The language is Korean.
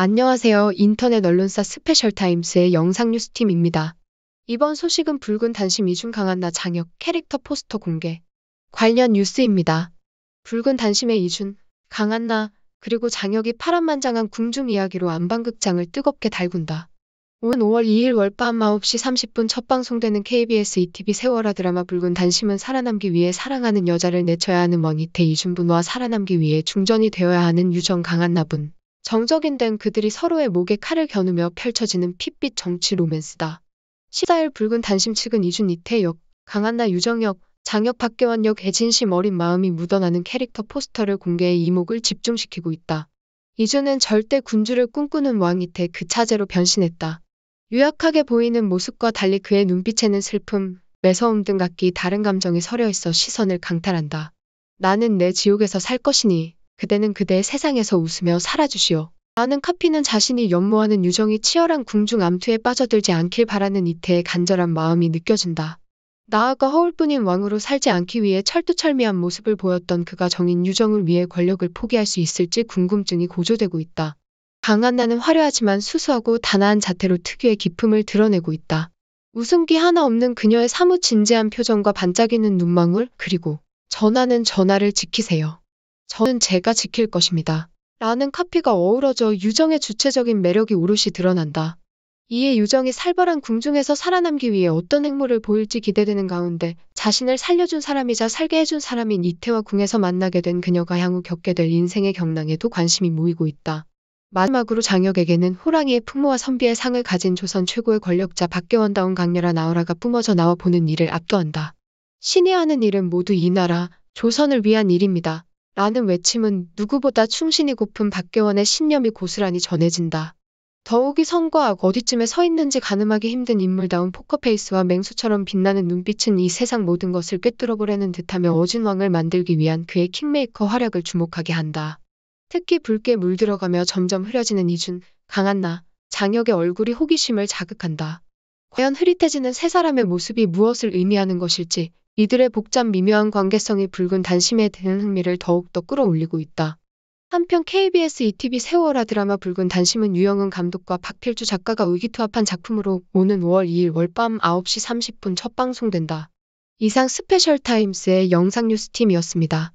안녕하세요. 인터넷 언론사 스페셜타임스의 영상 뉴스팀입니다. 이번 소식은 붉은 단심 이중 강한 나 장혁 캐릭터 포스터 공개 관련 뉴스입니다. 붉은 단심의 이준, 강한 나, 그리고 장혁이 파란만장한 궁중 이야기로 안방극장을 뜨겁게 달군다. 오온 5월 2일 월밤 9시 30분 첫 방송되는 KBS ETV 세월아 드라마 붉은 단심은 살아남기 위해 사랑하는 여자를 내쳐야 하는 머니태 이준분과 살아남기 위해 중전이 되어야 하는 유정 강한나분. 정적인 된 그들이 서로의 목에 칼을 겨누며 펼쳐지는 핏빛 정치 로맨스다. 14일 붉은 단심 측은 이준이태역, 강한나 유정역, 장혁 박계환역 의 진심 어린 마음이 묻어나는 캐릭터 포스터를 공개해 이목을 집중시키고 있다. 이준은 절대 군주를 꿈꾸는 왕이태 그 차제로 변신했다. 유약하게 보이는 모습과 달리 그의 눈빛에는 슬픔, 매서움 등 각기 다른 감정이 서려 있어 시선을 강탈한다. 나는 내 지옥에서 살 것이니 그대는 그대의 세상에서 웃으며 살아주시오. 아는 카피는 자신이 연모하는 유정이 치열한 궁중 암투에 빠져들지 않길 바라는 이태의 간절한 마음이 느껴진다. 나아가 허울뿐인 왕으로 살지 않기 위해 철두철미한 모습을 보였던 그가 정인 유정을 위해 권력을 포기할 수 있을지 궁금증이 고조되고 있다. 강한 나는 화려하지만 수수하고 단아한 자태로 특유의 기품을 드러내고 있다. 웃음기 하나 없는 그녀의 사뭇 진지한 표정과 반짝이는 눈망울 그리고 전하는 전화를 지키세요. 저는 제가 지킬 것입니다. 라는 카피가 어우러져 유정의 주체적인 매력이 오롯이 드러난다. 이에 유정이 살벌한 궁중에서 살아남기 위해 어떤 행보를 보일지 기대되는 가운데 자신을 살려준 사람이자 살게 해준 사람인 이태와 궁에서 만나게 된 그녀가 향후 겪게 될 인생의 경랑에도 관심이 모이고 있다. 마지막으로 장혁에게는 호랑이의 풍모와 선비의 상을 가진 조선 최고의 권력자 박계원다운 강렬한 아우라가 뿜어져 나와 보는 일을 압도한다. 신이 하는 일은 모두 이 나라, 조선을 위한 일입니다. 라는 외침은 누구보다 충신이 고픈 박계원의 신념이 고스란히 전해진다. 더욱이 성과악 어디쯤에 서 있는지 가늠하기 힘든 인물다운 포커페이스와 맹수처럼 빛나는 눈빛은 이 세상 모든 것을 꿰뚫어보려는 듯하며 어진왕을 만들기 위한 그의 킹메이커 활약을 주목하게 한다. 특히 붉게 물들어가며 점점 흐려지는 이준, 강한나, 장혁의 얼굴이 호기심을 자극한다. 과연 흐릿해지는 세 사람의 모습이 무엇을 의미하는 것일지 이들의 복잡 미묘한 관계성이 붉은 단심에 드는 흥미를 더욱더 끌어올리고 있다. 한편 KBS ETV 세월아 드라마 붉은 단심은 유영은 감독과 박필주 작가가 의기투합한 작품으로 오는 5월 2일 월밤 9시 30분 첫 방송된다. 이상 스페셜 타임스의 영상 뉴스팀이었습니다.